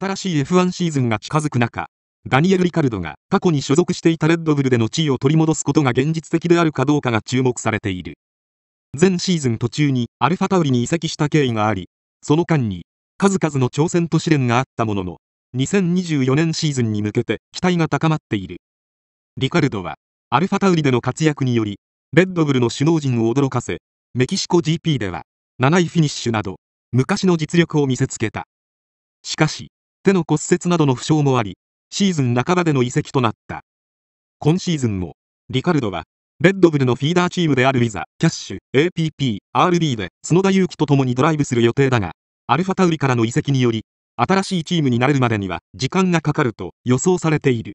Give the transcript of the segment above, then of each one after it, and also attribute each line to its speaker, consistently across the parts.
Speaker 1: 新しい F1 シーズンが近づく中、ダニエル・リカルドが過去に所属していたレッドブルでの地位を取り戻すことが現実的であるかどうかが注目されている。前シーズン途中にアルファタウリに移籍した経緯があり、その間に数々の挑戦と試練があったものの、2024年シーズンに向けて期待が高まっている。リカルドは、アルファタウリでの活躍により、レッドブルの首脳陣を驚かせ、メキシコ GP では7位フィニッシュなど、昔の実力を見せつけた。しかし、手の骨折などの負傷もあり、シーズン半ばでの移籍となった。今シーズンも、リカルドは、レッドブルのフィーダーチームであるウィザ、キャッシュ、APP、RB で角田祐希と共にドライブする予定だが、アルファタウリからの移籍により、新しいチームになれるまでには時間がかかると予想されている。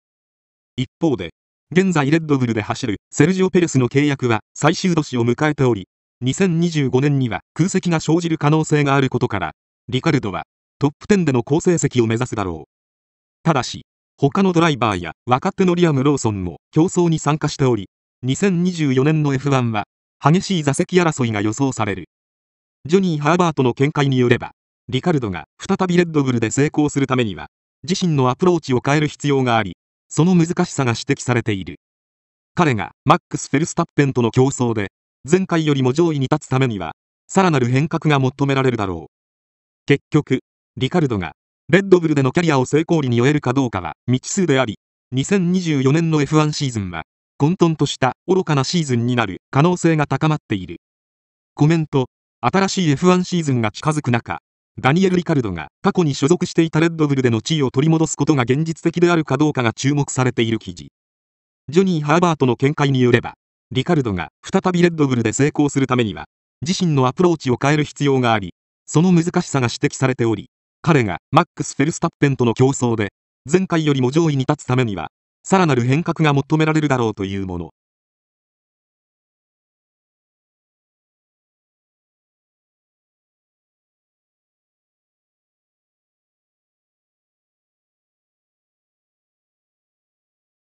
Speaker 1: 一方で、現在レッドブルで走るセルジオ・ペレスの契約は最終年を迎えており、2025年には空席が生じる可能性があることから、リカルドはトップ10での好成績を目指すだろう。ただし、他のドライバーや若手のリアム・ローソンも競争に参加しており、2024年の F1 は激しい座席争いが予想される。ジョニー・ハーバートの見解によれば、リカルドが再びレッドブルで成功するためには、自身のアプローチを変える必要があり、その難しさが指摘されている。彼がマックス・フェルスタッペンとの競争で、前回よりも上位に立つためには、さらなる変革が求められるだろう。結局、リカルドが、レッドブルでのキャリアを成功裏に終えるかどうかは未知数であり、2024年の F1 シーズンは、混沌とした愚かなシーズンになる可能性が高まっている。コメント、新しい F1 シーズンが近づく中、ダニエル・リカルドが過去に所属していたレッドブルでの地位を取り戻すことが現実的であるかどうかが注目されている記事。ジョニー・ハーバートの見解によれば、リカルドが再びレッドブルで成功するためには、自身のアプローチを変える必要があり、その難しさが指摘されており、彼がマックス・フェルスタッペンとの競争で、前回よりも上位に立つためには、さらなる変革が求められるだろうというもの。